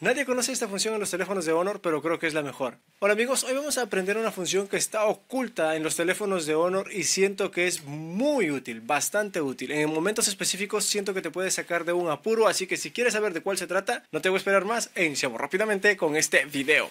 Nadie conoce esta función en los teléfonos de Honor, pero creo que es la mejor. Hola amigos, hoy vamos a aprender una función que está oculta en los teléfonos de Honor y siento que es muy útil, bastante útil. En momentos específicos siento que te puede sacar de un apuro, así que si quieres saber de cuál se trata, no te voy a esperar más e iniciamos rápidamente con este video.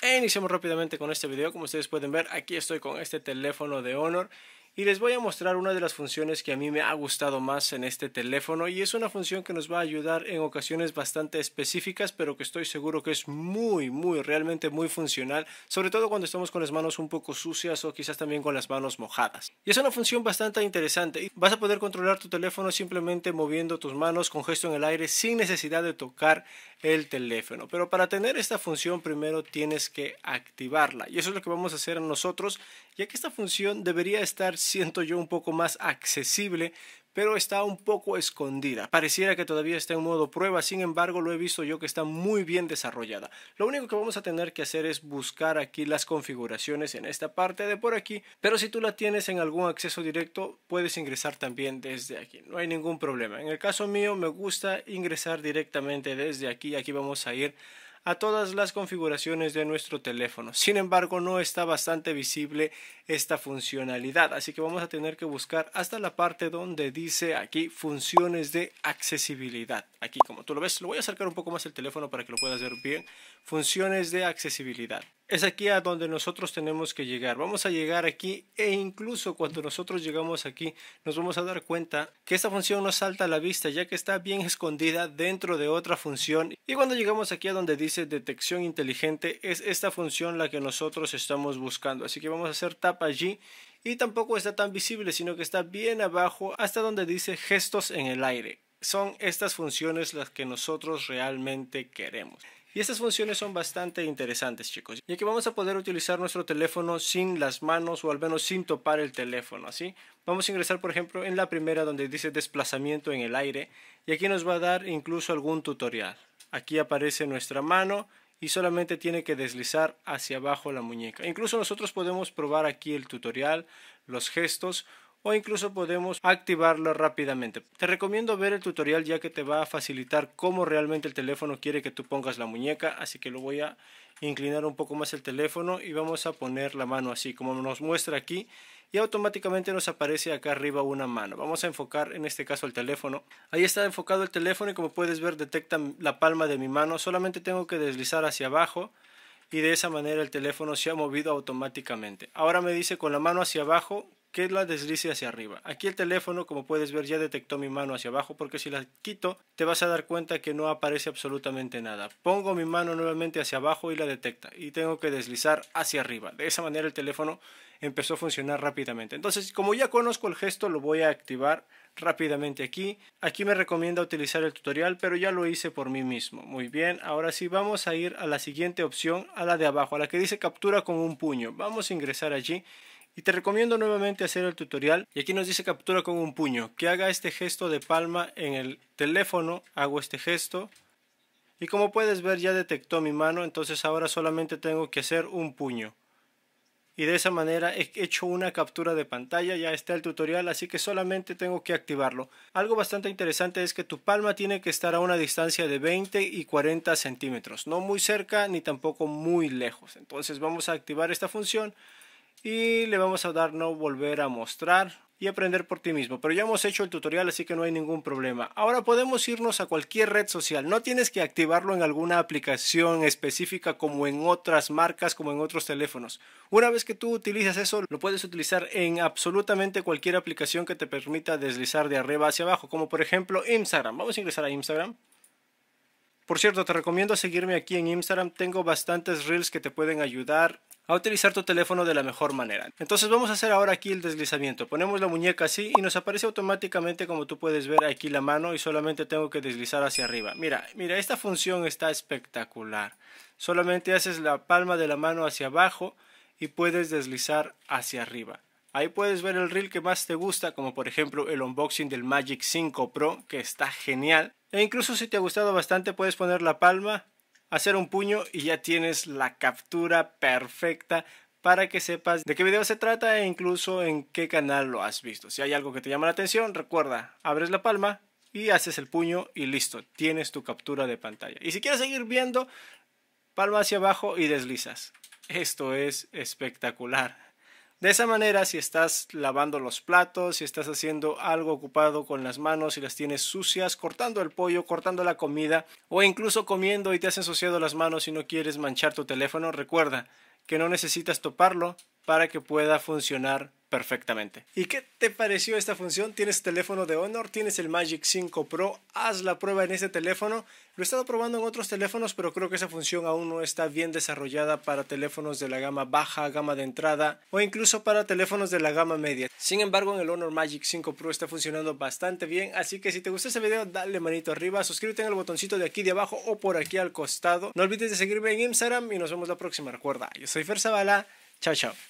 E iniciamos rápidamente con este video, como ustedes pueden ver, aquí estoy con este teléfono de Honor y les voy a mostrar una de las funciones que a mí me ha gustado más en este teléfono y es una función que nos va a ayudar en ocasiones bastante específicas pero que estoy seguro que es muy muy realmente muy funcional sobre todo cuando estamos con las manos un poco sucias o quizás también con las manos mojadas y es una función bastante interesante vas a poder controlar tu teléfono simplemente moviendo tus manos con gesto en el aire sin necesidad de tocar el teléfono. Pero para tener esta función primero tienes que activarla y eso es lo que vamos a hacer nosotros, ya que esta función debería estar, siento yo, un poco más accesible pero está un poco escondida. Pareciera que todavía está en modo prueba, sin embargo lo he visto yo que está muy bien desarrollada. Lo único que vamos a tener que hacer es buscar aquí las configuraciones en esta parte de por aquí, pero si tú la tienes en algún acceso directo puedes ingresar también desde aquí, no hay ningún problema. En el caso mío me gusta ingresar directamente desde aquí, aquí vamos a ir a todas las configuraciones de nuestro teléfono. Sin embargo, no está bastante visible esta funcionalidad. Así que vamos a tener que buscar hasta la parte donde dice aquí funciones de accesibilidad. Aquí como tú lo ves, lo voy a acercar un poco más el teléfono para que lo puedas ver bien. Funciones de accesibilidad. Es aquí a donde nosotros tenemos que llegar. Vamos a llegar aquí e incluso cuando nosotros llegamos aquí nos vamos a dar cuenta que esta función nos salta a la vista ya que está bien escondida dentro de otra función. Y cuando llegamos aquí a donde dice detección inteligente es esta función la que nosotros estamos buscando. Así que vamos a hacer tap allí y tampoco está tan visible, sino que está bien abajo hasta donde dice gestos en el aire. Son estas funciones las que nosotros realmente queremos. Y estas funciones son bastante interesantes, chicos, ya que vamos a poder utilizar nuestro teléfono sin las manos o al menos sin topar el teléfono, ¿así? Vamos a ingresar, por ejemplo, en la primera donde dice desplazamiento en el aire y aquí nos va a dar incluso algún tutorial. Aquí aparece nuestra mano y solamente tiene que deslizar hacia abajo la muñeca. Incluso nosotros podemos probar aquí el tutorial, los gestos o incluso podemos activarlo rápidamente. Te recomiendo ver el tutorial ya que te va a facilitar cómo realmente el teléfono quiere que tú pongas la muñeca, así que lo voy a inclinar un poco más el teléfono y vamos a poner la mano así como nos muestra aquí y automáticamente nos aparece acá arriba una mano. Vamos a enfocar en este caso el teléfono. Ahí está enfocado el teléfono y como puedes ver detecta la palma de mi mano. Solamente tengo que deslizar hacia abajo y de esa manera el teléfono se ha movido automáticamente. Ahora me dice con la mano hacia abajo que la deslice hacia arriba. Aquí el teléfono, como puedes ver, ya detectó mi mano hacia abajo porque si la quito te vas a dar cuenta que no aparece absolutamente nada. Pongo mi mano nuevamente hacia abajo y la detecta y tengo que deslizar hacia arriba. De esa manera el teléfono empezó a funcionar rápidamente. Entonces, como ya conozco el gesto, lo voy a activar rápidamente aquí. Aquí me recomienda utilizar el tutorial, pero ya lo hice por mí mismo. Muy bien, ahora sí vamos a ir a la siguiente opción, a la de abajo, a la que dice captura con un puño. Vamos a ingresar allí y te recomiendo nuevamente hacer el tutorial. Y aquí nos dice captura con un puño. Que haga este gesto de palma en el teléfono. Hago este gesto. Y como puedes ver ya detectó mi mano. Entonces ahora solamente tengo que hacer un puño. Y de esa manera he hecho una captura de pantalla. Ya está el tutorial. Así que solamente tengo que activarlo. Algo bastante interesante es que tu palma tiene que estar a una distancia de 20 y 40 centímetros. No muy cerca ni tampoco muy lejos. Entonces vamos a activar esta función y le vamos a dar no volver a mostrar y aprender por ti mismo. Pero ya hemos hecho el tutorial, así que no hay ningún problema. Ahora podemos irnos a cualquier red social. No tienes que activarlo en alguna aplicación específica como en otras marcas, como en otros teléfonos. Una vez que tú utilizas eso, lo puedes utilizar en absolutamente cualquier aplicación que te permita deslizar de arriba hacia abajo, como por ejemplo Instagram. Vamos a ingresar a Instagram. Por cierto, te recomiendo seguirme aquí en Instagram. Tengo bastantes reels que te pueden ayudar a utilizar tu teléfono de la mejor manera. Entonces vamos a hacer ahora aquí el deslizamiento. Ponemos la muñeca así y nos aparece automáticamente como tú puedes ver aquí la mano y solamente tengo que deslizar hacia arriba. Mira, mira, esta función está espectacular. Solamente haces la palma de la mano hacia abajo y puedes deslizar hacia arriba. Ahí puedes ver el reel que más te gusta, como por ejemplo el unboxing del Magic 5 Pro, que está genial. E incluso si te ha gustado bastante puedes poner la palma hacer un puño y ya tienes la captura perfecta para que sepas de qué video se trata e incluso en qué canal lo has visto. Si hay algo que te llama la atención, recuerda, abres la palma y haces el puño y listo, tienes tu captura de pantalla. Y si quieres seguir viendo, palma hacia abajo y deslizas. Esto es espectacular. De esa manera, si estás lavando los platos, si estás haciendo algo ocupado con las manos, y las tienes sucias, cortando el pollo, cortando la comida o incluso comiendo y te has ensuciado las manos y no quieres manchar tu teléfono, recuerda que no necesitas toparlo para que pueda funcionar perfectamente. ¿Y qué te pareció esta función? Tienes teléfono de Honor, tienes el Magic 5 Pro, haz la prueba en ese teléfono. Lo he estado probando en otros teléfonos, pero creo que esa función aún no está bien desarrollada para teléfonos de la gama baja, gama de entrada o incluso para teléfonos de la gama media. Sin embargo, en el Honor Magic 5 Pro está funcionando bastante bien, así que si te gustó este video, dale manito arriba, suscríbete en el botoncito de aquí de abajo o por aquí al costado. No olvides de seguirme en Instagram y nos vemos la próxima. Recuerda, yo soy Fer Zavala. Chao, chao.